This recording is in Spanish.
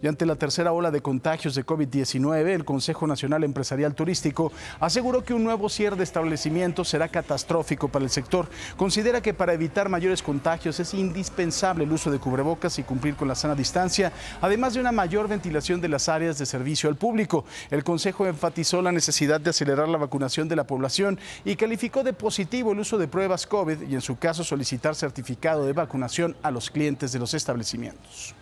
Y ante la tercera ola de contagios de COVID-19, el Consejo Nacional Empresarial Turístico aseguró que un nuevo cierre de establecimientos será catastrófico para el sector. Considera que para evitar mayores contagios es indispensable el uso de cubrebocas y cumplir con la sana distancia, además de una mayor ventilación de las áreas de servicio al público. El Consejo enfatizó la necesidad de acelerar la vacunación de la población y calificó de positivo el uso de pruebas COVID y en su caso solicitar certificado de vacunación a los clientes de los establecimientos.